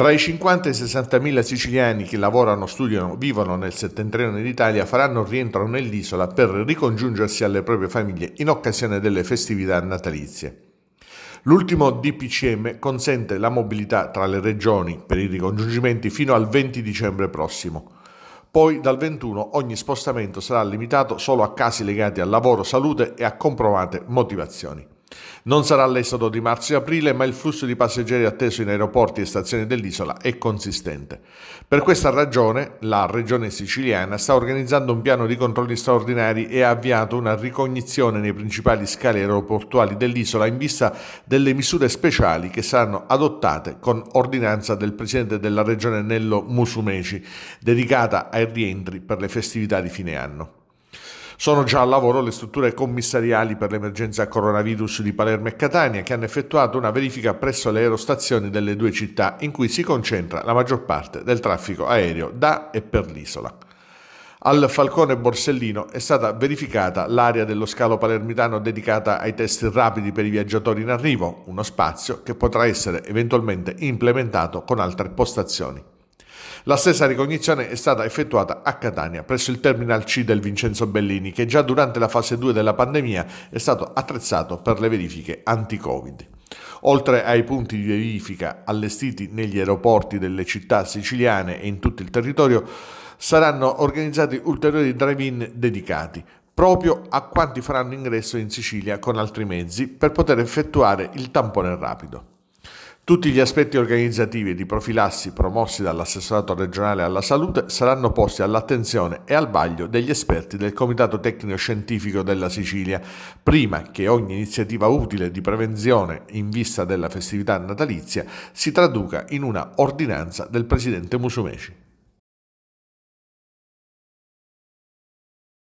Tra i 50 e i 60 mila siciliani che lavorano, studiano, vivono nel settentrione d'Italia faranno rientro nell'isola per ricongiungersi alle proprie famiglie in occasione delle festività natalizie. L'ultimo DPCM consente la mobilità tra le regioni per i ricongiungimenti fino al 20 dicembre prossimo. Poi dal 21 ogni spostamento sarà limitato solo a casi legati al lavoro, salute e a comprovate motivazioni. Non sarà l'esodo di marzo-aprile, e ma il flusso di passeggeri atteso in aeroporti e stazioni dell'isola è consistente. Per questa ragione, la Regione siciliana sta organizzando un piano di controlli straordinari e ha avviato una ricognizione nei principali scali aeroportuali dell'isola in vista delle misure speciali che saranno adottate con ordinanza del Presidente della Regione Nello Musumeci, dedicata ai rientri per le festività di fine anno. Sono già al lavoro le strutture commissariali per l'emergenza coronavirus di Palermo e Catania che hanno effettuato una verifica presso le aerostazioni delle due città in cui si concentra la maggior parte del traffico aereo da e per l'isola. Al Falcone Borsellino è stata verificata l'area dello scalo palermitano dedicata ai test rapidi per i viaggiatori in arrivo, uno spazio che potrà essere eventualmente implementato con altre postazioni. La stessa ricognizione è stata effettuata a Catania, presso il terminal C del Vincenzo Bellini, che già durante la fase 2 della pandemia è stato attrezzato per le verifiche anti-Covid. Oltre ai punti di verifica allestiti negli aeroporti delle città siciliane e in tutto il territorio, saranno organizzati ulteriori drive-in dedicati proprio a quanti faranno ingresso in Sicilia con altri mezzi per poter effettuare il tampone rapido. Tutti gli aspetti organizzativi e di profilassi promossi dall'assessorato regionale alla salute saranno posti all'attenzione e al vaglio degli esperti del Comitato Tecnico Scientifico della Sicilia, prima che ogni iniziativa utile di prevenzione in vista della festività natalizia si traduca in una ordinanza del Presidente Musumeci.